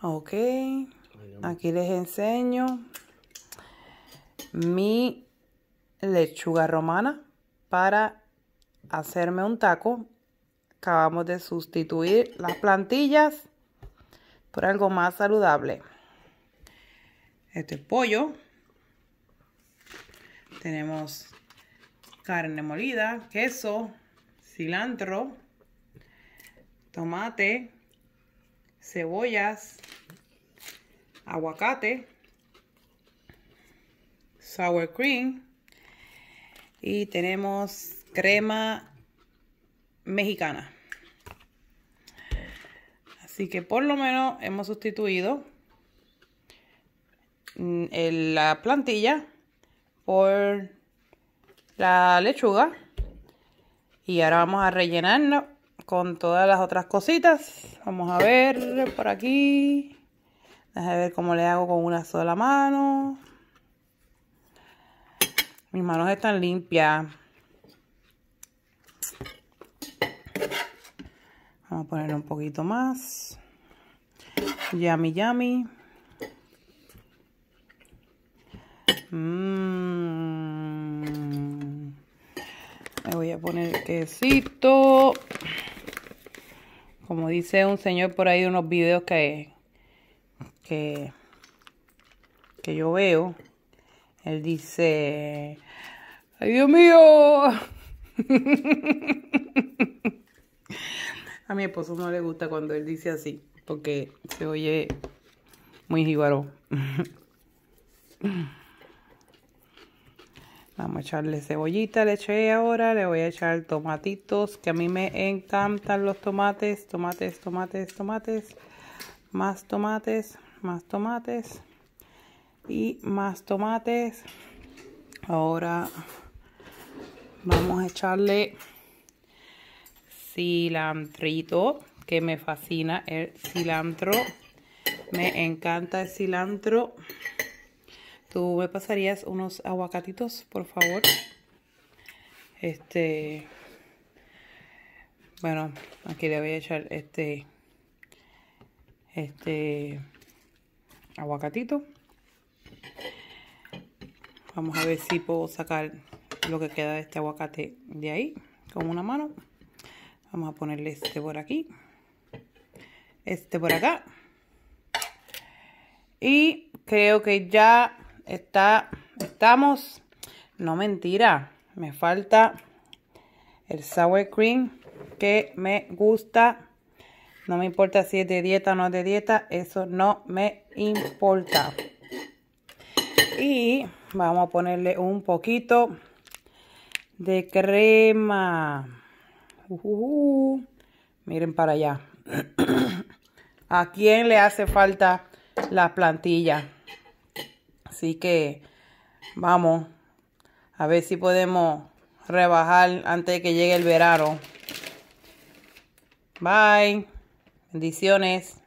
Ok. Aquí les enseño mi lechuga romana para hacerme un taco. Acabamos de sustituir las plantillas por algo más saludable. Este pollo. Tenemos carne molida, queso, cilantro, tomate, cebollas, aguacate, sour cream y tenemos crema mexicana. Así que por lo menos hemos sustituido mm, la plantilla por la lechuga y ahora vamos a rellenarnos con todas las otras cositas. Vamos a ver por aquí. Déjame ver cómo le hago con una sola mano. Mis manos están limpias. Vamos a poner un poquito más. Yami, yami. Mmm. voy a poner quesito como dice un señor por ahí, de unos videos que, que yo veo, él dice, ¡ay Dios mío! A mi esposo no le gusta cuando él dice así, porque se oye muy jíbaro. Vamos a echarle cebollita, le eché ahora, le voy a echar tomatitos, que a mí me encantan los tomates, tomates, tomates, tomates, más tomates, más tomates y más tomates. Ahora vamos a echarle cilantrito, que me fascina el cilantro. Me encanta el cilantro. Tú me pasarías unos aguacatitos, por favor. Este. Bueno, aquí le voy a echar este. Este. Aguacatito. Vamos a ver si puedo sacar lo que queda de este aguacate de ahí con una mano. Vamos a ponerle este por aquí. Este por acá. Y creo que ya Está, estamos, no mentira, me falta el sour cream que me gusta. No me importa si es de dieta o no de dieta, eso no me importa. Y vamos a ponerle un poquito de crema. Uh-huh. Miren para allá. ¿A quién le hace falta la plantilla? Así que vamos a ver si podemos rebajar antes de que llegue el verano. Bye. Bendiciones.